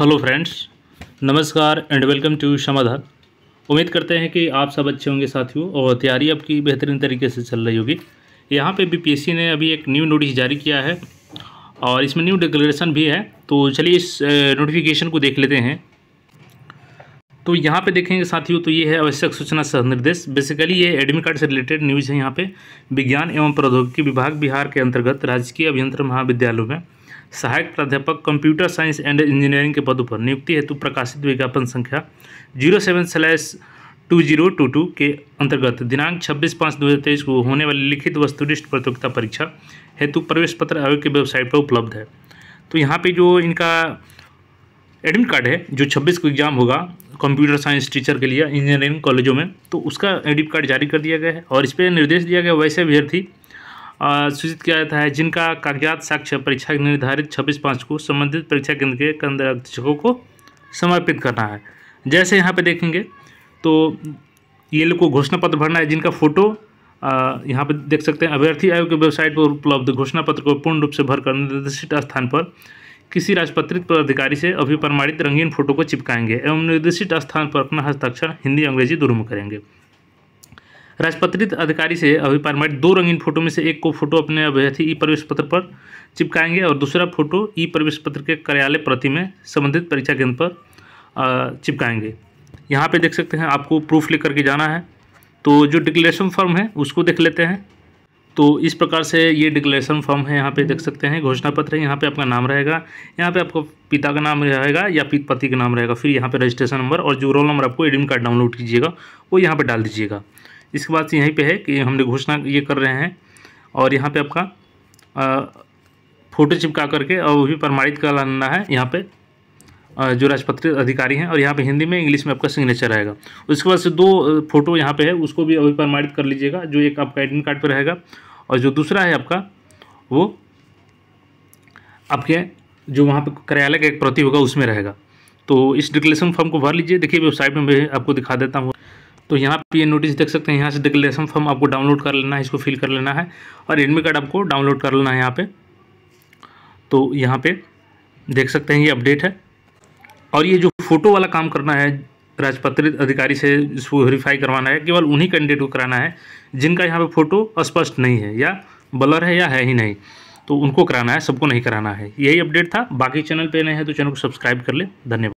hello friends नमस्कार and welcome to शमाधर उम्मीद करते हैं कि आप सब अच्छे होंगे साथियों और तैयारी आपकी बेहतरीन तरीके से चल रही होगी यहाँ पे बीपीएससी ने अभी एक न्यू नोटिस जारी किया है और इसमें न्यू डिक्लेरेशन भी है तो चलिए इस नोटिफिकेशन को देख लेते हैं तो यहाँ पे देखेंगे साथियों तो ये है आवश्यक सूचना सह निर्देश बेसिकली ये एडमिट कार्ड से रिलेटेड न्यूज़ है यहाँ पे विज्ञान एवं प्रौद्योगिकी विभाग बिहार के अंतर्गत राजकीय अभियंत्र महाविद्यालयों में सहायक प्राध्यापक कंप्यूटर साइंस एंड इंजीनियरिंग के पदों पर नियुक्ति हेतु प्रकाशित विज्ञापन संख्या zero seven slash two zero two two के अंतर्गत दिनांक छब्बीस पाँच दो हज़ार तेईस को होने वाली लिखित वस्तुनिष्ठ प्रतियोगिता परीक्षा हेतु प्रवेश पत्र आयोग की वेबसाइट पर उपलब्ध है तो यहाँ पर जो इनका एडमिट कार्ड है जो छब्बीस को एग्ज़ाम होगा कंप्यूटर साइंस टीचर के लिए इंजीनियरिंग कॉलेजों में तो उसका एडमिट कार्ड जारी कर दिया गया है और इस पर निर्देश दिया गया वैसे अभ्यर्थी सूचित किया जाता है जिनका कागजात साक्ष्य परीक्षा निर्धारित छब्बीस पाँच को संबंधित परीक्षा केंद्र के केंद्र अधीक्षकों को समर्पित करना है जैसे यहाँ पे देखेंगे तो ये लोग को घोषणा पत्र भरना है जिनका फोटो यहाँ पे देख सकते हैं अभ्यर्थी आयोग की वेबसाइट पर उपलब्ध घोषणा पत्र को पूर्ण रूप से भरकर निर्देशित स्थान पर किसी राजपत्रित पदाधिकारी से अभिप्रमाणित रंगीन फोटो को चिपकाएंगे एवं निर्देशित स्थान पर अपना हस्ताक्षर हिंदी अंग्रेजी दुरुम में करेंगे राजपत्रित अधिकारी से अभी अभिपारमेट दो रंगीन फोटो में से एक को फोटो अपने अभ्यर्थी ई प्रवेश पत्र पर चिपकाएंगे और दूसरा फोटो ई प्रवेश पत्र के कार्यालय प्रति में संबंधित परीक्षा केंद्र पर चिपकाएंगे यहाँ पे देख सकते हैं आपको प्रूफ लेकर के जाना है तो जो डिक्लेरेशन फॉर्म है उसको देख लेते हैं तो इस प्रकार से ये डिक्लेरेशन फॉर्म है यहाँ पे देख सकते हैं घोषणा पत्र है यहाँ पे आपका नाम रहेगा यहाँ पे आपका पिता का नाम रहेगा या पति का नाम रहेगा फिर यहाँ पे रजिस्ट्रेशन नंबर और जो रोल नंबर आपको एडमिट कार्ड डाउनलोड कीजिएगा वो यहाँ पर डाल दीजिएगा इसके बाद से यहीं पे है कि हमने घोषणा ये कर रहे हैं और यहाँ पे आपका फोटो चिपका करके और वो भी प्रमाणित कराना है यहाँ पे जो राजपत्रित अधिकारी हैं और यहाँ पे हिंदी में इंग्लिश में आपका सिग्नेचर रहेगा उसके बाद से दो फोटो यहाँ पे है उसको भी अभी प्रमाणित कर लीजिएगा जो एक आपका एडमिट कार्ड पर रहेगा और जो दूसरा है आपका वो आपके जो वहाँ पर कार्यालय का एक प्रति होगा उसमें रहेगा तो इस डिक्लेरेशन फॉर्म को भर लीजिए देखिए वेबसाइट में मैं आपको दिखा देता हूँ तो यहाँ पे ये नोटिस देख सकते हैं यहाँ से डिक्लेरेशन फॉर्म आपको डाउनलोड कर लेना है इसको फिल कर लेना है और एडमिट कार्ड आपको डाउनलोड कर लेना है यहाँ पे तो यहाँ पे देख सकते हैं ये अपडेट है और ये जो फोटो वाला काम करना है राजपत्रित अधिकारी से इसको वेरीफाई करवाना है केवल उन्हीं कैंडिडेट को कराना है जिनका यहाँ पे फोटो स्पष्ट नहीं है या बलर है या है ही नहीं तो उनको कराना है सबको नहीं कराना है यही अपडेट था बाकी चैनल पे नए हैं तो चैनल को सब्सक्राइब कर ले धन्यवाद